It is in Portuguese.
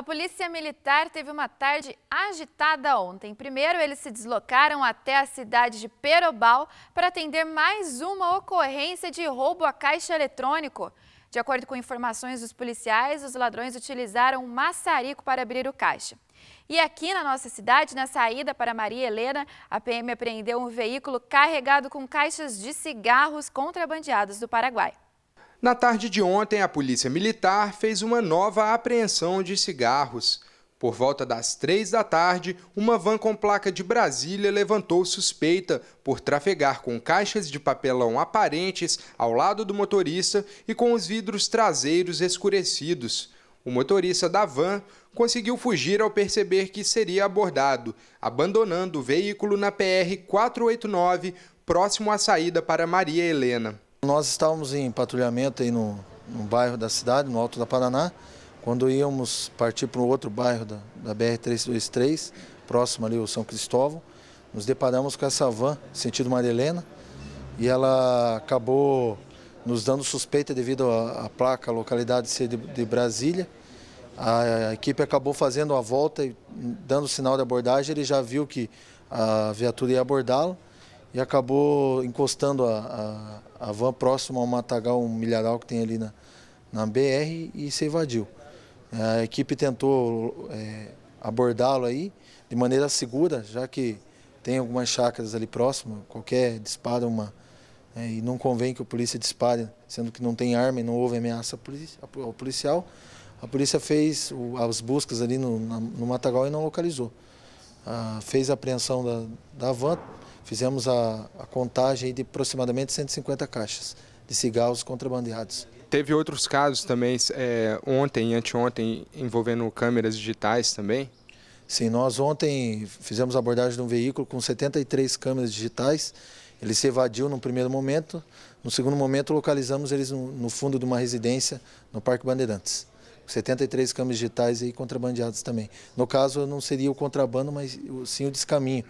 A Polícia Militar teve uma tarde agitada ontem. Primeiro, eles se deslocaram até a cidade de Perobal para atender mais uma ocorrência de roubo a caixa eletrônico. De acordo com informações dos policiais, os ladrões utilizaram um maçarico para abrir o caixa. E aqui na nossa cidade, na saída para Maria Helena, a PM apreendeu um veículo carregado com caixas de cigarros contrabandeados do Paraguai. Na tarde de ontem, a Polícia Militar fez uma nova apreensão de cigarros. Por volta das três da tarde, uma van com placa de Brasília levantou suspeita por trafegar com caixas de papelão aparentes ao lado do motorista e com os vidros traseiros escurecidos. O motorista da van conseguiu fugir ao perceber que seria abordado, abandonando o veículo na PR 489, próximo à saída para Maria Helena. Nós estávamos em patrulhamento aí no, no bairro da cidade, no Alto da Paraná, quando íamos partir para um outro bairro da, da BR-323, próximo ali ao São Cristóvão, nos deparamos com essa van, sentido Marilena, e ela acabou nos dando suspeita devido à, placa, à localidade ser de, de Brasília. A, a equipe acabou fazendo a volta e dando sinal de abordagem, ele já viu que a viatura ia abordá-lo e acabou encostando a, a, a van próximo ao matagal, um milharal que tem ali na, na BR e se evadiu. A equipe tentou é, abordá-lo aí de maneira segura, já que tem algumas chácaras ali próximo, qualquer disparo uma é, e não convém que a polícia dispare, sendo que não tem arma e não houve ameaça ao policial. A polícia fez as buscas ali no, no matagal e não localizou. Ah, fez a apreensão da, da van, fizemos a, a contagem de aproximadamente 150 caixas de cigarros contrabandeados. Teve outros casos também é, ontem e anteontem envolvendo câmeras digitais também? Sim, nós ontem fizemos abordagem de um veículo com 73 câmeras digitais. Ele se evadiu num primeiro momento. No segundo momento, localizamos eles no, fundo de uma residência no Parque Bandeirantes. 73 câmeras digitais aí contrabandeadas também. No caso, não seria o contrabando, mas sim o descaminho.